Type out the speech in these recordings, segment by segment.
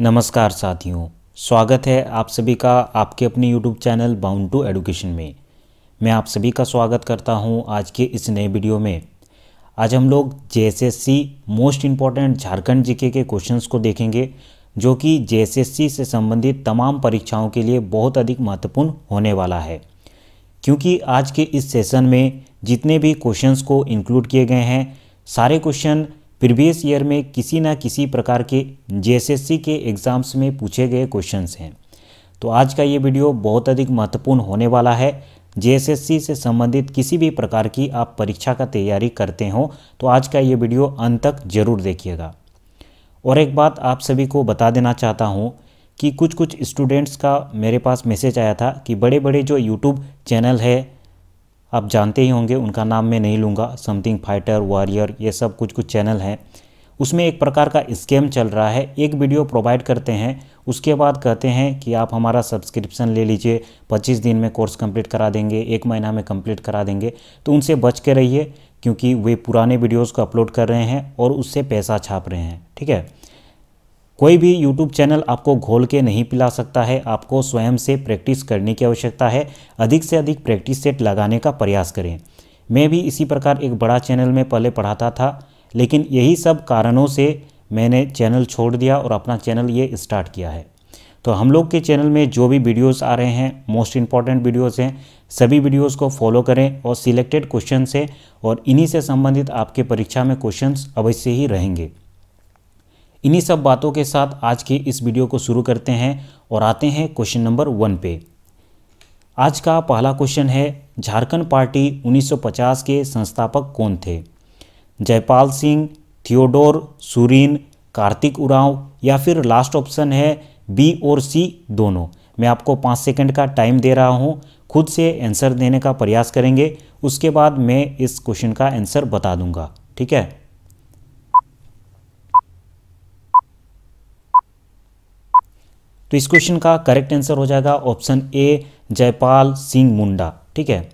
नमस्कार साथियों स्वागत है आप सभी का आपके अपने YouTube channel bound to education में मैं आप सभी का स्वागत करता हूं आज के इस नए वीडियो में आज हम लोग the most important Jharkhand GK के क्वेश्चंस को देखेंगे जो कि जे से संबंधित तमाम परीक्षाओं के लिए बहुत अधिक महत्वपूर्ण होने वाला है क्योंकि आज के इस सेशन में जितने भी क्वेश्चंस को इंक्लूड किए गए हैं सारे क्वेश्चन प्रीवियस ईयर में किसी ना किसी प्रकार के जेएसएससी के एग्ज़ाम्स में पूछे गए क्वेश्चंस हैं तो आज का ये वीडियो बहुत अधिक महत्वपूर्ण होने वाला है जेएसएससी से संबंधित किसी भी प्रकार की आप परीक्षा का तैयारी करते हो तो आज का ये वीडियो अंत तक जरूर देखिएगा और एक बात आप सभी को बता देना चाहता हूँ कि कुछ कुछ स्टूडेंट्स का मेरे पास मैसेज आया था कि बड़े बड़े जो यूट्यूब चैनल है आप जानते ही होंगे उनका नाम मैं नहीं लूँगा समथिंग फाइटर वॉरियर ये सब कुछ कुछ चैनल हैं उसमें एक प्रकार का स्कैम चल रहा है एक वीडियो प्रोवाइड करते हैं उसके बाद कहते हैं कि आप हमारा सब्सक्रिप्शन ले लीजिए 25 दिन में कोर्स कंप्लीट करा देंगे एक महीना में कंप्लीट करा देंगे तो उनसे बच के रहिए क्योंकि वे पुराने वीडियोस को अपलोड कर रहे हैं और उससे पैसा छाप रहे हैं ठीक है कोई भी YouTube चैनल आपको घोल के नहीं पिला सकता है आपको स्वयं से प्रैक्टिस करने की आवश्यकता है अधिक से अधिक प्रैक्टिस सेट लगाने का प्रयास करें मैं भी इसी प्रकार एक बड़ा चैनल में पहले पढ़ाता था लेकिन यही सब कारणों से मैंने चैनल छोड़ दिया और अपना चैनल ये स्टार्ट किया है तो हम लोग के चैनल में जो भी वीडियोस आ रहे हैं मोस्ट इम्पॉर्टेंट वीडियोस हैं सभी वीडियोस को फॉलो करें और सिलेक्टेड क्वेश्चन से और इन्हीं से संबंधित आपके परीक्षा में क्वेश्चंस अवश्य ही रहेंगे इन्हीं सब बातों के साथ आज के इस वीडियो को शुरू करते हैं और आते हैं क्वेश्चन नंबर वन पे आज का पहला क्वेश्चन है झारखंड पार्टी 1950 के संस्थापक कौन थे जयपाल सिंह थियोडोर सुरीन कार्तिक उरांव या फिर लास्ट ऑप्शन है बी और सी दोनों मैं आपको पाँच सेकंड का टाइम दे रहा हूँ खुद से आंसर देने का प्रयास करेंगे उसके बाद मैं इस क्वेश्चन का आंसर बता दूंगा ठीक है तो इस क्वेश्चन का करेक्ट आंसर हो जाएगा ऑप्शन ए जयपाल सिंह मुंडा ठीक है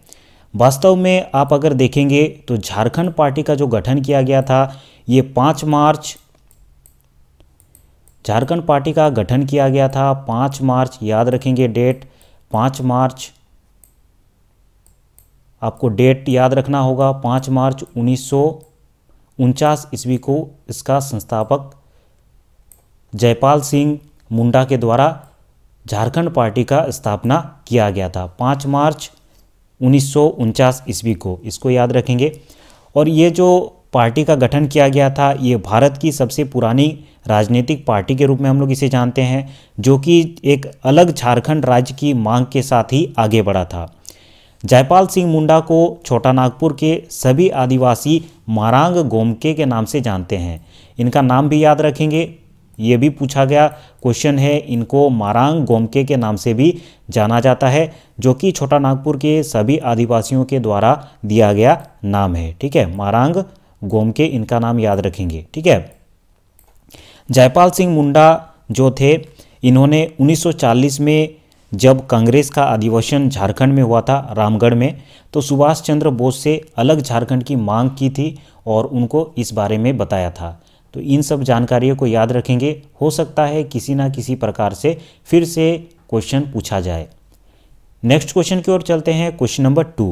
वास्तव में आप अगर देखेंगे तो झारखंड पार्टी का जो गठन किया गया था ये पाँच मार्च झारखंड पार्टी का गठन किया गया था पाँच मार्च याद रखेंगे डेट पाँच मार्च आपको डेट याद रखना होगा पाँच मार्च उन्नीस ईस्वी को इसका संस्थापक जयपाल सिंह मुंडा के द्वारा झारखंड पार्टी का स्थापना किया गया था पाँच मार्च उन्नीस ईस्वी को इसको याद रखेंगे और ये जो पार्टी का गठन किया गया था ये भारत की सबसे पुरानी राजनीतिक पार्टी के रूप में हम लोग इसे जानते हैं जो कि एक अलग झारखंड राज्य की मांग के साथ ही आगे बढ़ा था जयपाल सिंह मुंडा को छोटा नागपुर के सभी आदिवासी मारांग गोमके के नाम से जानते हैं इनका नाम भी याद रखेंगे ये भी पूछा गया क्वेश्चन है इनको मारांग गोमके के नाम से भी जाना जाता है जो कि छोटा नागपुर के सभी आदिवासियों के द्वारा दिया गया नाम है ठीक है मारांग गोमके इनका नाम याद रखेंगे ठीक है जयपाल सिंह मुंडा जो थे इन्होंने 1940 में जब कांग्रेस का अधिवेशन झारखंड में हुआ था रामगढ़ में तो सुभाष चंद्र बोस से अलग झारखंड की मांग की थी और उनको इस बारे में बताया था तो इन सब जानकारियों को याद रखेंगे हो सकता है किसी ना किसी प्रकार से फिर से क्वेश्चन पूछा जाए नेक्स्ट क्वेश्चन की ओर चलते हैं क्वेश्चन नंबर टू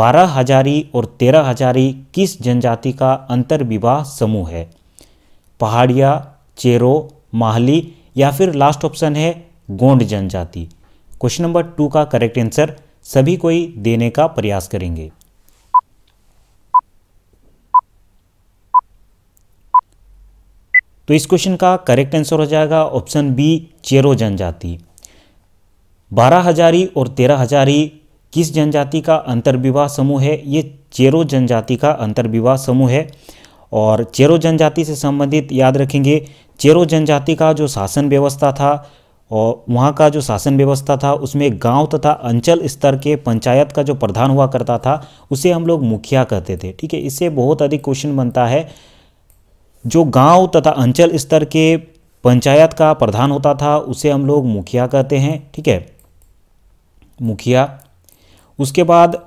बारह हजारी और तेरह हजारी किस जनजाति का अंतर विवाह समूह है पहाड़िया चेरो माहली या फिर लास्ट ऑप्शन है गोंड जनजाति क्वेश्चन नंबर टू का करेक्ट आंसर सभी कोई देने का प्रयास करेंगे तो इस क्वेश्चन का करेक्ट आंसर हो जाएगा ऑप्शन बी चेरो जनजाति बारह हजारी और तेरह हजारी किस जनजाति का अंतर्विवाह समूह है ये चेरो जनजाति का अंतर्विवाह समूह है और चेरो जनजाति से संबंधित याद रखेंगे चेरो जनजाति का जो शासन व्यवस्था था और वहाँ का जो शासन व्यवस्था था उसमें गांव तथा अंचल स्तर के पंचायत का जो प्रधान हुआ करता था उसे हम लोग मुखिया कहते थे ठीक है इससे बहुत अधिक क्वेश्चन बनता है जो गांव तथा अंचल स्तर के पंचायत का प्रधान होता था उसे हम लोग मुखिया कहते हैं ठीक है मुखिया उसके बाद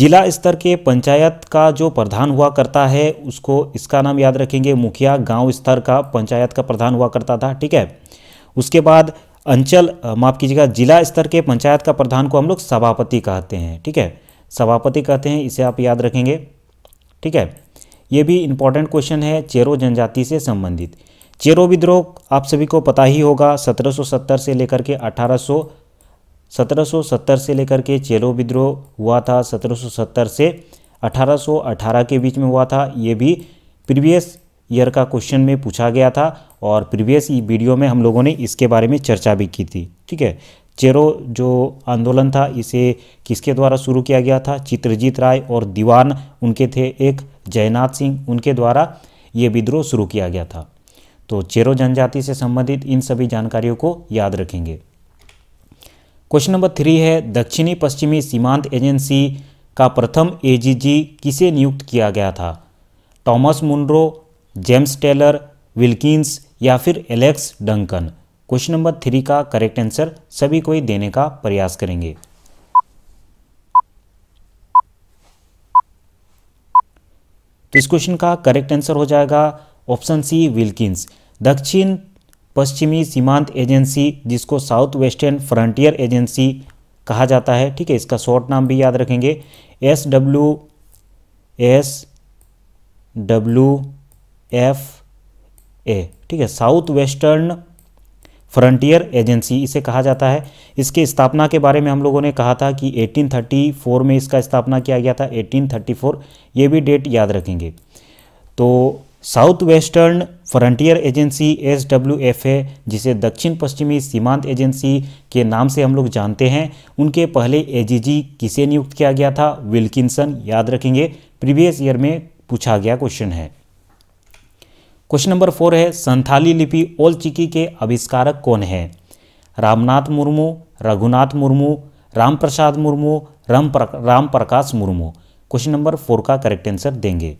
जिला स्तर के पंचायत का जो प्रधान हुआ करता है उसको इसका नाम याद रखेंगे मुखिया गांव स्तर का पंचायत का प्रधान हुआ करता था ठीक है उसके बाद अंचल माफ कीजिएगा जिला स्तर के पंचायत का प्रधान को हम लोग सभापति कहते हैं ठीक है सभापति कहते हैं इसे आप याद रखेंगे ठीक है ये भी इम्पॉर्टेंट क्वेश्चन है चेरो जनजाति से संबंधित चेरो विद्रोह आप सभी को पता ही होगा 1770 से लेकर के 1800 1770 से लेकर के चेरो विद्रोह हुआ था 1770 से 1818 के बीच में हुआ था ये भी प्रीवियस ईयर का क्वेश्चन में पूछा गया था और प्रीवियस वीडियो में हम लोगों ने इसके बारे में चर्चा भी की थी ठीक है चेरो जो आंदोलन था इसे किसके द्वारा शुरू किया गया था चित्रजीत राय और दीवान उनके थे एक जयनाथ सिंह उनके द्वारा ये विद्रोह शुरू किया गया था तो चेरो जनजाति से संबंधित इन सभी जानकारियों को याद रखेंगे क्वेश्चन नंबर थ्री है दक्षिणी पश्चिमी सीमांत एजेंसी का प्रथम एजीजी किसे नियुक्त किया गया था Thomas Munro James Taylor Wilkins या फिर Alex Duncan question number three का करेक्ट आंसर सभी को ही देने का प्रयास करेंगे तो इस क्वेश्चन का करेक्ट आंसर हो जाएगा ऑप्शन सी विल्किंस दक्षिण पश्चिमी सीमांत एजेंसी जिसको साउथ वेस्टर्न फ्रंटियर एजेंसी कहा जाता है ठीक है इसका शॉर्ट नाम भी याद रखेंगे S W S W F A ठीक है साउथ वेस्टर्न फ्रंटियर एजेंसी इसे कहा जाता है इसके स्थापना के बारे में हम लोगों ने कहा था कि 1834 में इसका स्थापना किया गया था 1834 ये भी डेट याद रखेंगे तो south western frontier agency S W F A जिसे दक्षिण पश्चिमी सीमांत एजेंसी के नाम से हम लोग जानते हैं उनके पहले एजीजी किसे नियुक्त किया गया था विल्किंसन याद रखेंगे प्रीवियस ईयर में पूछा गया क्वेश्चन है क्वेश्चन नंबर फोर है संथाली लिपि ओल चिकी के आविष्कारक कौन है रामनाथ मुर्मू रघुनाथ मुर्मू राम प्रसाद मुर्मू राम प्र, Ram Prakash Murmu question number four का करेक्ट आंसर देंगे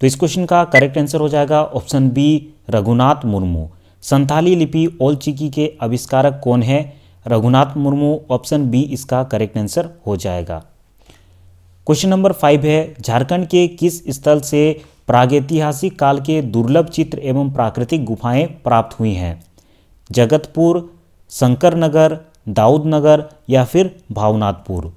तो इस क्वेश्चन का करेक्ट आंसर हो जाएगा ऑप्शन बी रघुनाथ मुर्मू संथाली लिपि ओल चिकी के आविष्कारक कौन है रघुनाथ मुर्मू ऑप्शन बी इसका करेक्ट आंसर हो जाएगा क्वेश्चन नंबर फाइव है झारखंड के किस स्थल से प्रागैतिहासिक काल के दुर्लभ चित्र एवं प्राकृतिक गुफाएं प्राप्त हुई हैं जगतपुर शंकर नगर दाऊद नगर या फिर भावनाथपुर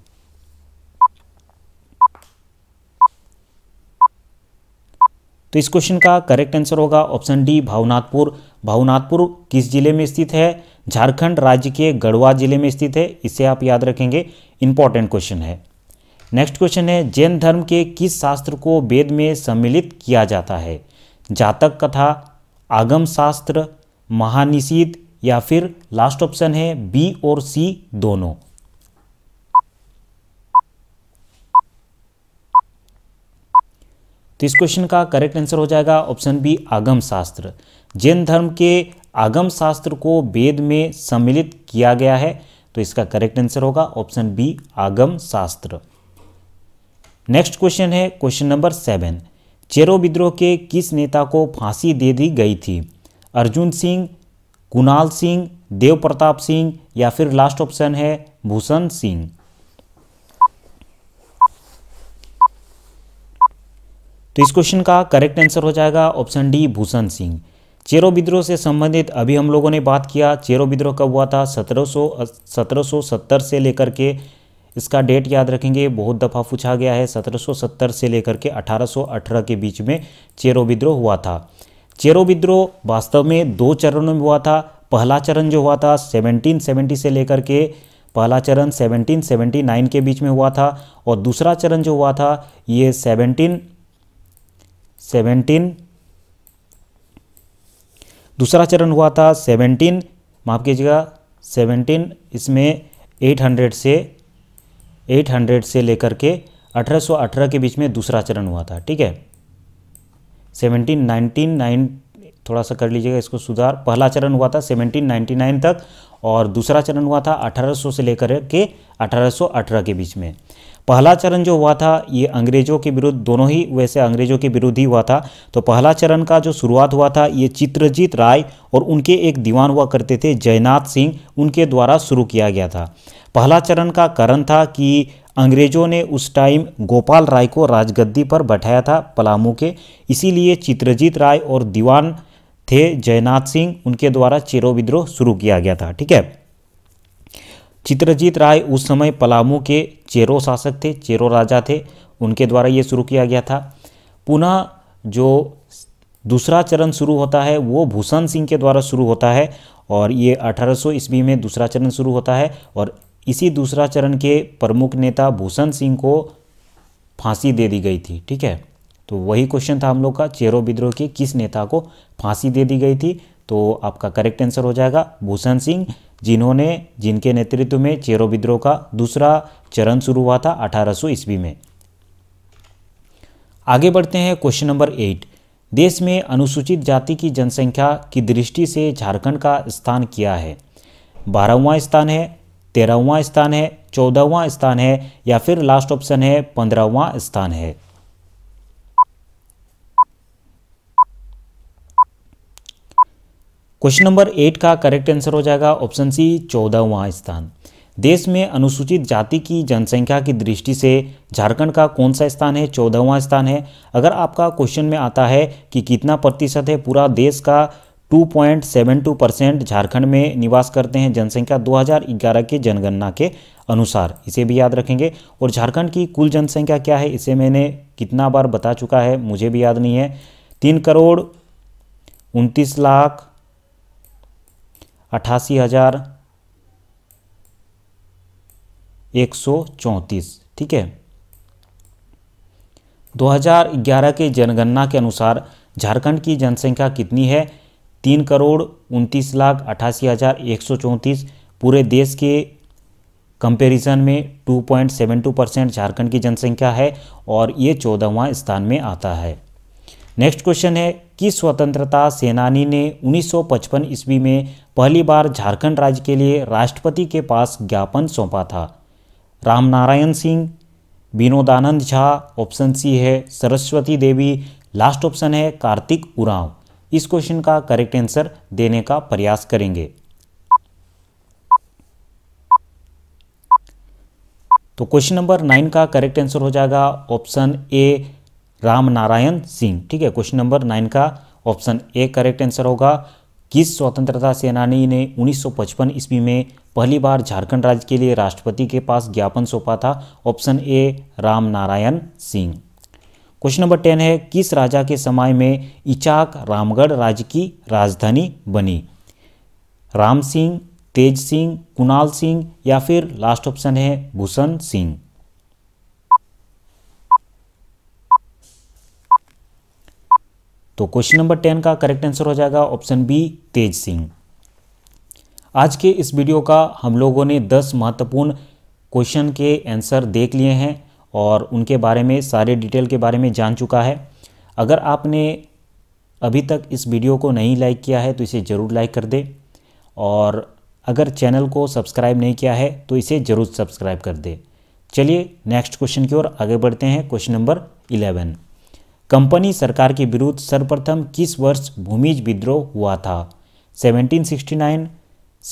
तो इस क्वेश्चन का करेक्ट आंसर होगा ऑप्शन डी भावनाथपुर भावनाथपुर किस जिले में स्थित है झारखंड राज्य के गढ़वा जिले में स्थित है इसे आप याद रखेंगे इंपॉर्टेंट क्वेश्चन है नेक्स्ट क्वेश्चन है जैन धर्म के किस शास्त्र को वेद में सम्मिलित किया जाता है जातक कथा आगम शास्त्र महानिषिद या फिर लास्ट ऑप्शन है बी और सी दोनों तो इस क्वेश्चन का करेक्ट आंसर हो जाएगा ऑप्शन बी आगम शास्त्र जैन धर्म के आगम शास्त्र को वेद में सम्मिलित किया गया है तो इसका करेक्ट आंसर होगा ऑप्शन बी आगम शास्त्र नेक्स्ट क्वेश्चन है क्वेश्चन नंबर सेवन चेरो विद्रोह के किस नेता को फांसी दे दी गई थी अर्जुन सिंह कुणाल सिंह देव प्रताप सिंह या फिर लास्ट ऑप्शन है भूषण सिंह तो इस क्वेश्चन का करेक्ट आंसर हो जाएगा ऑप्शन डी भूषण सिंह चेरो विद्रोह से संबंधित अभी हम लोगों ने बात किया चेरो विद्रोह कब हुआ था सत्रह सौ से लेकर के इसका डेट याद रखेंगे बहुत दफ़ा पूछा गया है 1770 से लेकर के 1818 के बीच में चेरो विद्रोह हुआ था चेरो विद्रोह वास्तव में दो चरणों में हुआ था पहला चरण जो हुआ था 1770 से लेकर के पहला चरण 1779 के बीच में हुआ था और दूसरा चरण जो हुआ था ये 17 17 दूसरा चरण हुआ था 17 माफ कीजिएगा 17 इसमें 800 से 800 से लेकर के 1818 के बीच में दूसरा चरण हुआ था ठीक है 1799 थोड़ा सा कर लीजिएगा इसको सुधार पहला चरण हुआ था 1799 तक और दूसरा चरण हुआ था 1800 से लेकर के 1818 के बीच में पहला चरण जो हुआ था ये अंग्रेजों के विरुद्ध दोनों ही वैसे अंग्रेजों के विरुद्ध ही हुआ था तो पहला चरण का जो शुरुआत हुआ था ये चित्रजीत राय और उनके एक दीवान हुआ करते थे जयनाथ सिंह उनके द्वारा शुरू किया गया था पहला चरण का कारण था कि अंग्रेजों ने उस टाइम गोपाल राय को राजगद्दी पर बैठाया था पलामू के इसीलिए चित्रजीत राय और दीवान थे जयनाथ सिंह उनके द्वारा चेरो विद्रोह शुरू किया गया था ठीक है चित्रजीत राय उस समय पलामू के चेरो शासक थे चेरो राजा थे उनके द्वारा ये शुरू किया गया था पुनः जो दूसरा चरण शुरू होता है वो भूषण सिंह के द्वारा शुरू होता है और ये 1800 ईस्वी में दूसरा चरण शुरू होता है और इसी दूसरा चरण के प्रमुख नेता भूषण सिंह को फांसी दे दी गई थी ठीक है तो वही क्वेश्चन था हम लोग का चेरो विद्रोह के किस नेता को फांसी दे दी गई थी तो आपका करेक्ट आंसर हो जाएगा भूषण सिंह जिन्होंने जिनके नेतृत्व में चेरो विद्रोह का दूसरा चरण शुरू हुआ था अठारह ईस्वी में आगे बढ़ते हैं क्वेश्चन नंबर एट देश में अनुसूचित जाति की जनसंख्या की दृष्टि से झारखंड का स्थान क्या है बारहवां स्थान है तेरहवां स्थान है चौदहवां स्थान है या फिर लास्ट ऑप्शन है पंद्रहवां स्थान है क्वेश्चन नंबर एट का करेक्ट आंसर हो जाएगा ऑप्शन सी चौदहवां स्थान देश में अनुसूचित जाति की जनसंख्या की दृष्टि से झारखंड का कौन सा स्थान है चौदहवां स्थान है अगर आपका क्वेश्चन में आता है कि कितना प्रतिशत है पूरा देश का 2.72 परसेंट झारखंड में निवास करते हैं जनसंख्या 2011 के जनगणना के अनुसार इसे भी याद रखेंगे और झारखंड की कुल जनसंख्या क्या है इसे मैंने कितना बार बता चुका है मुझे भी याद नहीं है तीन करोड़ उनतीस लाख अट्ठासी हज़ार एक सौ चौंतीस ठीक है 2011 के जनगणना के अनुसार झारखंड की जनसंख्या कितनी है तीन करोड़ उनतीस लाख अट्ठासी हज़ार एक सौ चौंतीस पूरे देश के कंपैरिजन में 2.72 परसेंट झारखंड की जनसंख्या है और ये चौदहवां स्थान में आता है नेक्स्ट क्वेश्चन है कि स्वतंत्रता सेनानी ने 1955 ईस्वी में पहली बार झारखंड राज्य के लिए राष्ट्रपति के पास ज्ञापन सौंपा था रामनारायण सिंह विनोदानंद झा ऑप्शन सी है सरस्वती देवी लास्ट ऑप्शन है कार्तिक उरांव इस क्वेश्चन का करेक्ट आंसर देने का प्रयास करेंगे तो क्वेश्चन नंबर नाइन का करेक्ट आंसर हो जाएगा ऑप्शन ए राम नारायण सिंह ठीक है क्वेश्चन नंबर नाइन का ऑप्शन ए करेक्ट आंसर होगा किस स्वतंत्रता सेनानी ने 1955 ईस्वी में पहली बार झारखंड राज्य के लिए राष्ट्रपति के पास ज्ञापन सौंपा था option A Ram Narayan Singh question number ten है किस राजा के समय में इचाक रामगढ़ राज्य की राजधानी बनी राम सिंह तेज सिंह कुणाल सिंह या फिर लास्ट ऑप्शन है भूषण सिंह तो क्वेश्चन नंबर टेन का करेक्ट आंसर हो जाएगा ऑप्शन बी तेज सिंह आज के इस वीडियो का हम लोगों ने दस महत्वपूर्ण क्वेश्चन के आंसर देख लिए हैं और उनके बारे में सारे डिटेल के बारे में जान चुका है अगर आपने अभी तक इस वीडियो को नहीं लाइक किया है तो इसे ज़रूर लाइक कर दे और अगर चैनल को सब्सक्राइब नहीं किया है तो इसे ज़रूर सब्सक्राइब कर दे चलिए नेक्स्ट क्वेश्चन की ओर आगे बढ़ते हैं क्वेश्चन नंबर इलेवन कंपनी सरकार के विरुद्ध सर्वप्रथम किस वर्ष भूमिज विद्रोह हुआ था 1769,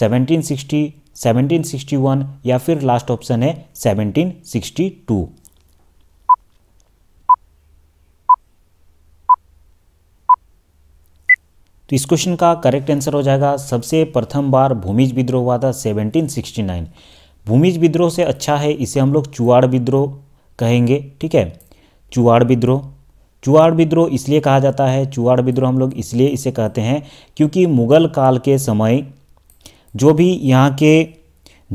1760, 1761 या फिर लास्ट ऑप्शन है 1762 तो इस क्वेश्चन का करेक्ट आंसर हो जाएगा सबसे प्रथम बार भूमिज विद्रोह हुआ था 1769 भूमिज विद्रोह से अच्छा है इसे हम लोग चुआड़ विद्रोह कहेंगे ठीक है चुआड़ विद्रोह चुआड़ विद्रोह इसलिए कहा जाता है चुआड़ विद्रोह हम लोग इसलिए इसे कहते हैं क्योंकि मुगल काल के समय जो भी यहाँ के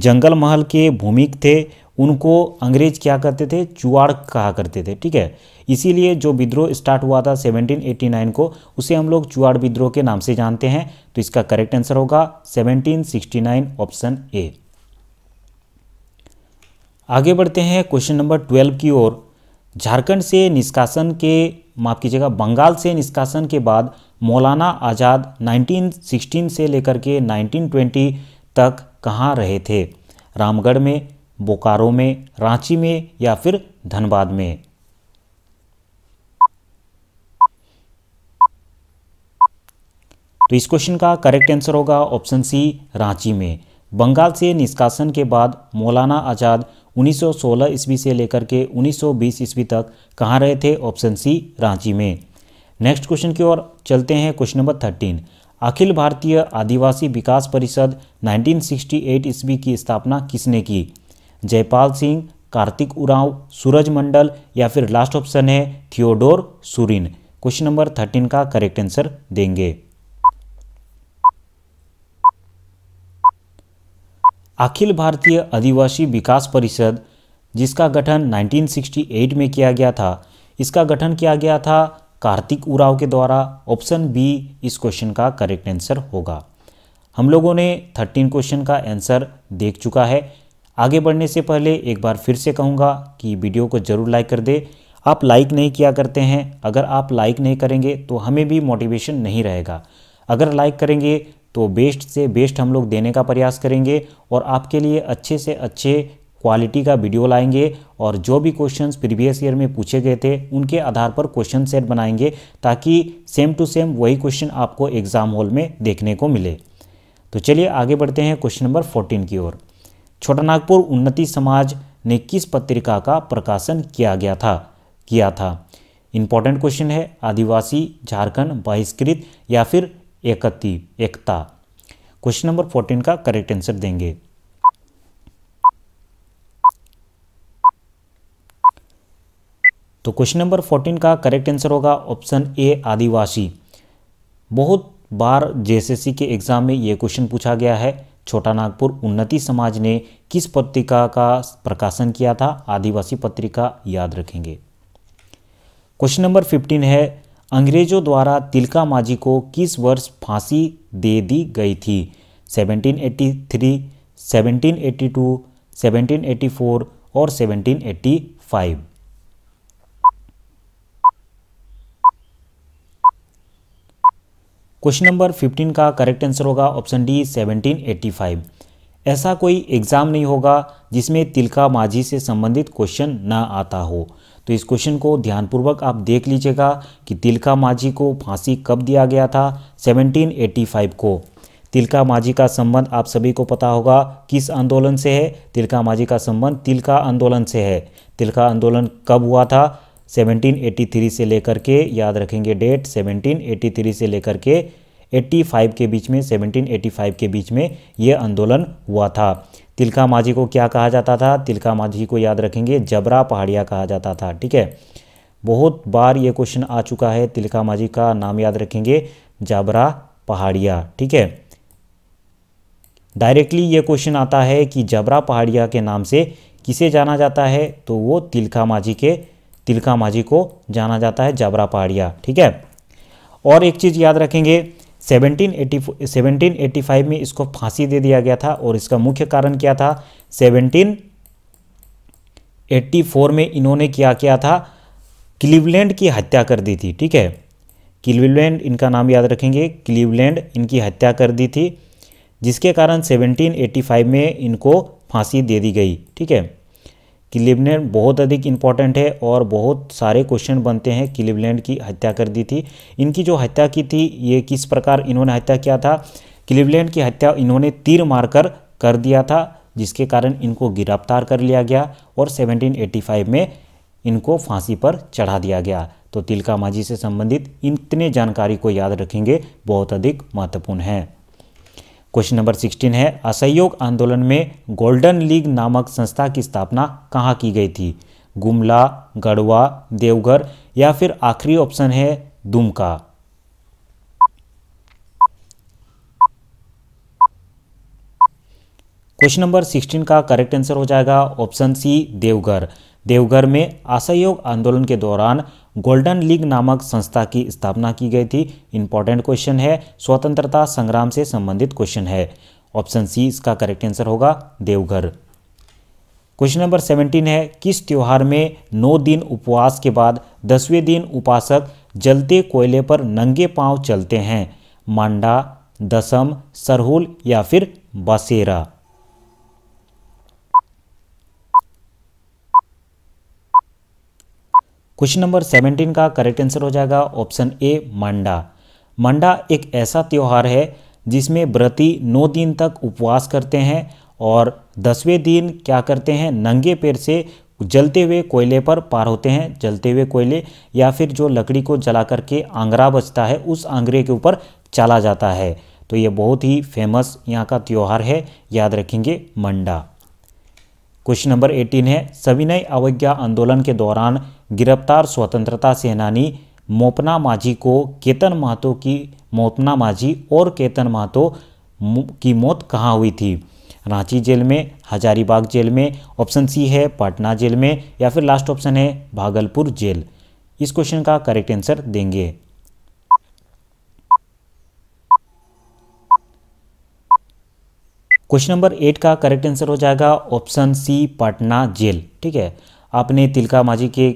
जंगल महल के भूमिक थे उनको अंग्रेज क्या करते थे चुआड़ कहा करते थे ठीक है इसीलिए जो विद्रोह स्टार्ट हुआ था 1789 को उसे हम लोग चुआड़ विद्रोह के नाम से जानते हैं तो इसका करेक्ट आंसर होगा 1769 ऑप्शन ए आगे बढ़ते हैं क्वेश्चन नंबर 12 की ओर झारखंड से निष्कासन के माफ़ कीजिएगा बंगाल से निष्कासन के बाद मौलाना आज़ाद 1916 से लेकर के 1920 तक कहाँ रहे थे रामगढ़ में बोकारो में रांची में या फिर धनबाद में तो इस क्वेश्चन का करेक्ट आंसर होगा ऑप्शन सी रांची में बंगाल से निष्कासन के बाद मौलाना आज़ाद 1916 ईस्वी से लेकर के 1920 ईस्वी तक कहाँ रहे थे ऑप्शन सी रांची में नेक्स्ट क्वेश्चन की ओर चलते हैं क्वेश्चन नंबर थर्टीन अखिल भारतीय आदिवासी विकास परिषद 1968 ईस्वी की स्थापना किसने की जयपाल सिंह कार्तिक उरांव सूरज मंडल या फिर लास्ट ऑप्शन है Theodore Surin question number thirteen का करेक्ट आंसर देंगे अखिल भारतीय आदिवासी विकास परिषद जिसका गठन 1968 में किया गया था इसका गठन किया गया था कार्तिक उराव के द्वारा ऑप्शन बी इस क्वेश्चन का करेक्ट आंसर होगा हम लोगों ने 13 क्वेश्चन का आंसर देख चुका है आगे बढ़ने से पहले एक बार फिर से कहूँगा कि वीडियो को ज़रूर लाइक कर दे आप लाइक नहीं किया करते हैं अगर आप लाइक नहीं करेंगे तो हमें भी मोटिवेशन नहीं रहेगा अगर लाइक करेंगे तो बेस्ट से बेस्ट हम लोग देने का प्रयास करेंगे और आपके लिए अच्छे से अच्छे क्वालिटी का वीडियो लाएंगे और जो भी क्वेश्चंस प्रीवियस ईयर में पूछे गए थे उनके आधार पर क्वेश्चन सेट बनाएंगे ताकि सेम टू सेम वही क्वेश्चन आपको एग्ज़ाम हॉल में देखने को मिले तो चलिए आगे बढ़ते हैं क्वेश्चन नंबर फोर्टीन की ओर छोटा नागपुर उन्नति समाज ने किस पत्रिका का प्रकाशन किया गया था किया था इंपॉर्टेंट क्वेश्चन है आदिवासी झारखंड बहिष्कृत या फिर एकती एकता क्वेश्चन नंबर फोर्टीन का करेक्ट आंसर देंगे तो क्वेश्चन नंबर फोर्टीन का करेक्ट आंसर होगा ऑप्शन ए आदिवासी बहुत बार जेएसएससी के एग्जाम में यह क्वेश्चन पूछा गया है छोटा नागपुर उन्नति समाज ने किस पत्रिका का प्रकाशन किया था आदिवासी पत्रिका याद रखेंगे क्वेश्चन नंबर फिफ्टीन है अंग्रेजों द्वारा तिलका माझी को किस वर्ष फांसी दे दी गई थी 1783, 1782, 1784 और 1785 क्वेश्चन नंबर 15 का करेक्ट आंसर होगा ऑप्शन डी 1785 ऐसा कोई एग्जाम नहीं होगा जिसमें तिलका माझी से संबंधित क्वेश्चन ना आता हो तो इस क्वेश्चन को ध्यानपूर्वक आप देख लीजिएगा कि तिलका माझी को फांसी कब दिया गया था 1785 को तिलका माझी का संबंध आप सभी को पता होगा किस आंदोलन से है तिलका माझी का संबंध तिलका आंदोलन से है तिलका आंदोलन कब हुआ था 1783 से लेकर के याद रखेंगे डेट 1783 से लेकर के 85 के बीच में 1785 के बीच में ये आंदोलन हुआ था तिलका माझी को क्या कहा जाता था तिलका माझी को याद रखेंगे जबरा पहाड़िया कहा जाता था ठीक है बहुत बार ये क्वेश्चन आ चुका है तिलका माझी का नाम याद रखेंगे जबरा पहाड़िया ठीक है डायरेक्टली ये क्वेश्चन आता है कि जबरा पहाड़िया के नाम से किसे जाना जाता है तो वो तिलका माझी के तिलका माझी को जाना जाता है जबरा पहाड़िया ठीक है और एक चीज़ याद रखेंगे सेवनटीन एटी में इसको फांसी दे दिया गया था और इसका मुख्य कारण क्या था 1784 में इन्होंने क्या किया था क्लीवलैंड की हत्या कर दी थी ठीक है क्लीवलैंड इनका नाम याद रखेंगे क्लीवलैंड इनकी हत्या कर दी थी जिसके कारण 1785 में इनको फांसी दे दी गई ठीक है क्लिवलैंड बहुत अधिक इम्पॉर्टेंट है और बहुत सारे क्वेश्चन बनते हैं क्लिवलैंड की हत्या कर दी थी इनकी जो हत्या की थी ये किस प्रकार इन्होंने हत्या किया था क्लिवलैंड की हत्या इन्होंने तीर मारकर कर दिया था जिसके कारण इनको गिरफ्तार कर लिया गया और 1785 में इनको फांसी पर चढ़ा दिया गया तो तिलका माझी से संबंधित इतने जानकारी को याद रखेंगे बहुत अधिक महत्वपूर्ण है क्वेश्चन नंबर सिक्सटीन है असहयोग आंदोलन में गोल्डन लीग नामक संस्था की स्थापना कहाँ की गई थी गुमला गढ़वा देवघर या फिर आखिरी ऑप्शन है दुमका क्वेश्चन नंबर सिक्सटीन का करेक्ट आंसर हो जाएगा ऑप्शन सी देवघर देवघर में असहयोग आंदोलन के दौरान गोल्डन लीग नामक संस्था की स्थापना की गई थी इंपॉर्टेंट क्वेश्चन है स्वतंत्रता संग्राम से संबंधित क्वेश्चन है ऑप्शन सी इसका करेक्ट आंसर होगा देवघर क्वेश्चन नंबर सेवेंटीन है किस त्यौहार में नौ दिन उपवास के बाद दसवें दिन उपासक जलते कोयले पर नंगे पांव चलते हैं मांडा दसम सरहुल या फिर बसेरा क्वेश्चन नंबर सेवनटीन का करेक्ट आंसर हो जाएगा ऑप्शन ए मांडा मांडा एक ऐसा त्यौहार है जिसमें व्रती नौ दिन तक उपवास करते हैं और दसवें दिन क्या करते हैं नंगे पैर से जलते हुए कोयले पर पार होते हैं जलते हुए कोयले या फिर जो लकड़ी को जला करके आंगरा बचता है उस आंगरे के ऊपर चला जाता है तो ये बहुत ही फेमस यहाँ का त्यौहार है याद रखेंगे मंडा क्वेश्चन नंबर एटीन है सविनय अवज्ञा आंदोलन के दौरान गिरफ्तार स्वतंत्रता सेनानी मोपना माझी को केतन महतो की मोपना माझी और केतन महतो की मौत कहाँ हुई थी रांची जेल में हजारीबाग जेल में ऑप्शन सी है पटना जेल में या फिर लास्ट ऑप्शन है भागलपुर जेल इस क्वेश्चन का करेक्ट आंसर देंगे क्वेश्चन नंबर एट का करेक्ट आंसर हो जाएगा ऑप्शन सी पटना जेल ठीक है आपने तिलका माझी के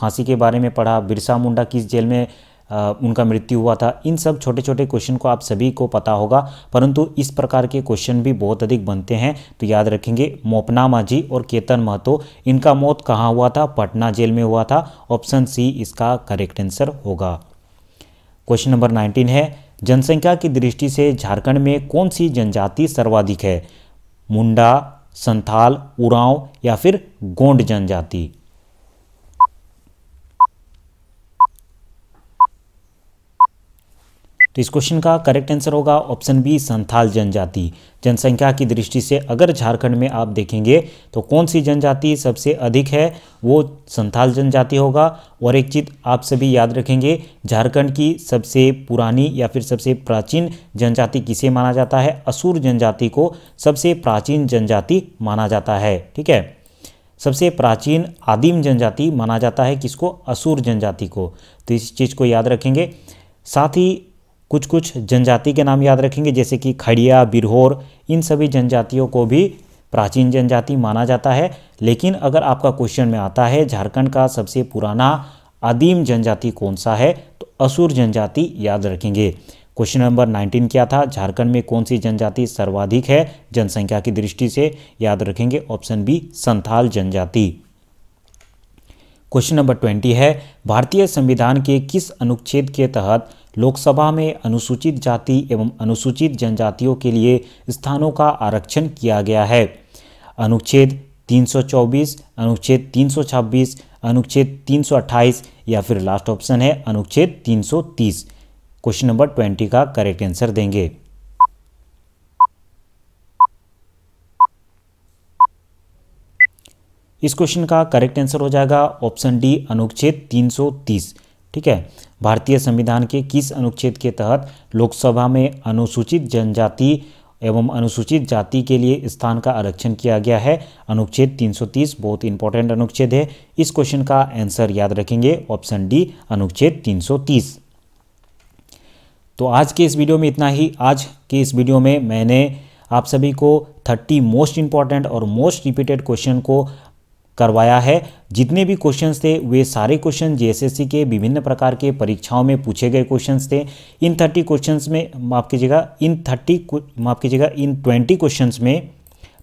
फांसी के बारे में पढ़ा बिरसा मुंडा किस जेल में आ, उनका मृत्यु हुआ था इन सब छोटे छोटे क्वेश्चन को आप सभी को पता होगा परंतु इस प्रकार के क्वेश्चन भी बहुत अधिक बनते हैं तो याद रखेंगे मोपना माझी और केतन महतो इनका मौत कहाँ हुआ था पटना जेल में हुआ था ऑप्शन सी इसका करेक्ट आंसर होगा क्वेश्चन नंबर नाइनटीन है जनसंख्या की दृष्टि से झारखंड में कौन सी जनजाति सर्वाधिक है मुंडा संथाल उरांव या फिर गोंड जनजाति तो इस क्वेश्चन का करेक्ट आंसर होगा ऑप्शन बी संथाल जनजाति जनसंख्या की दृष्टि से अगर झारखंड में आप देखेंगे तो कौन सी जनजाति सबसे अधिक है वो संथाल जनजाति होगा और एक चीज आप सभी याद रखेंगे झारखंड की सबसे पुरानी या फिर सबसे प्राचीन जनजाति किसे माना जाता है असुर जनजाति को सबसे प्राचीन जनजाति माना जाता है ठीक है सबसे प्राचीन आदिम जनजाति माना जाता है किसको असुर जनजाति को तो इस चीज़ को याद रखेंगे साथ ही कुछ कुछ जनजाति के नाम याद रखेंगे जैसे कि खड़िया बिरहोर इन सभी जनजातियों को भी प्राचीन जनजाति माना जाता है लेकिन अगर आपका क्वेश्चन में आता है झारखंड का सबसे पुराना आदिम जनजाति कौन सा है तो असुर जनजाति याद रखेंगे क्वेश्चन नंबर 19 क्या था झारखंड में कौन सी जनजाति सर्वाधिक है जनसंख्या की दृष्टि से याद रखेंगे ऑप्शन बी संथाल जनजाति क्वेश्चन नंबर 20 है भारतीय संविधान के किस अनुच्छेद के तहत लोकसभा में अनुसूचित जाति एवं अनुसूचित जनजातियों के लिए स्थानों का आरक्षण किया गया है अनुच्छेद 324, अनुच्छेद 326, अनुच्छेद 328 या फिर लास्ट ऑप्शन है अनुच्छेद 330 क्वेश्चन नंबर 20 का करेक्ट आंसर देंगे इस क्वेश्चन का करेक्ट आंसर हो जाएगा ऑप्शन डी अनुच्छेद 330 ठीक है भारतीय संविधान के किस अनुच्छेद के तहत लोकसभा में अनुसूचित जनजाति एवं अनुसूचित जाति के लिए स्थान का आरक्षण किया गया है अनुच्छेद 330 बहुत इंपॉर्टेंट अनुच्छेद है इस क्वेश्चन का आंसर याद रखेंगे ऑप्शन डी अनुच्छेद 330 तो आज के इस वीडियो में इतना ही आज के इस वीडियो में मैंने आप सभी को 30 मोस्ट इंपॉर्टेंट और मोस्ट रिपीटेड क्वेश्चन को करवाया है जितने भी क्वेश्चंस थे वे सारे क्वेश्चन जेएसएससी के विभिन्न प्रकार के परीक्षाओं में पूछे गए क्वेश्चंस थे इन थर्टी क्वेश्चंस में माफ कीजिएगा इन थर्टी माफ कीजिएगा इन ट्वेंटी क्वेश्चंस में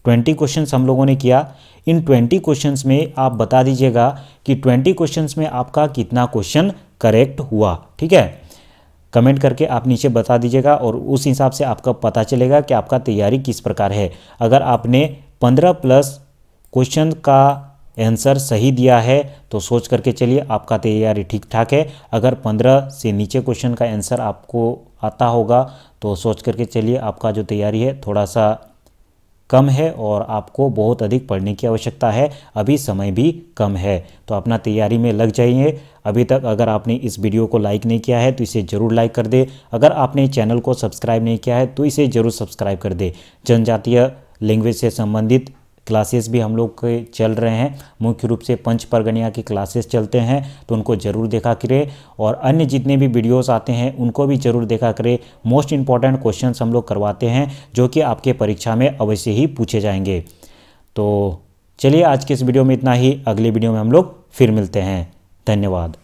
ट्वेंटी क्वेश्चंस हम लोगों ने किया इन ट्वेंटी क्वेश्चंस में आप बता दीजिएगा कि ट्वेंटी क्वेश्चन में आपका कितना क्वेश्चन करेक्ट हुआ ठीक है कमेंट करके आप नीचे बता दीजिएगा और उस हिसाब से आपका पता चलेगा कि आपका तैयारी किस प्रकार है अगर आपने पंद्रह प्लस क्वेश्चन का आंसर सही दिया है तो सोच करके चलिए आपका तैयारी ठीक ठाक है अगर पंद्रह से नीचे क्वेश्चन का आंसर आपको आता होगा तो सोच करके चलिए आपका जो तैयारी है थोड़ा सा कम है और आपको बहुत अधिक पढ़ने की आवश्यकता है अभी समय भी कम है तो अपना तैयारी में लग जाइए अभी तक अगर आपने इस वीडियो को लाइक नहीं किया है तो इसे ज़रूर लाइक कर दे अगर आपने चैनल को सब्सक्राइब नहीं किया है तो इसे ज़रूर सब्सक्राइब कर दे जनजातीय लैंग्वेज से संबंधित क्लासेस भी हम लोग के चल रहे हैं मुख्य रूप से पंच परगनिया की क्लासेस चलते हैं तो उनको ज़रूर देखा करें और अन्य जितने भी वीडियोस आते हैं उनको भी ज़रूर देखा करें मोस्ट इंपॉर्टेंट क्वेश्चंस हम लोग करवाते हैं जो कि आपके परीक्षा में अवश्य ही पूछे जाएंगे तो चलिए आज के इस वीडियो में इतना ही अगले वीडियो में हम लोग फिर मिलते हैं धन्यवाद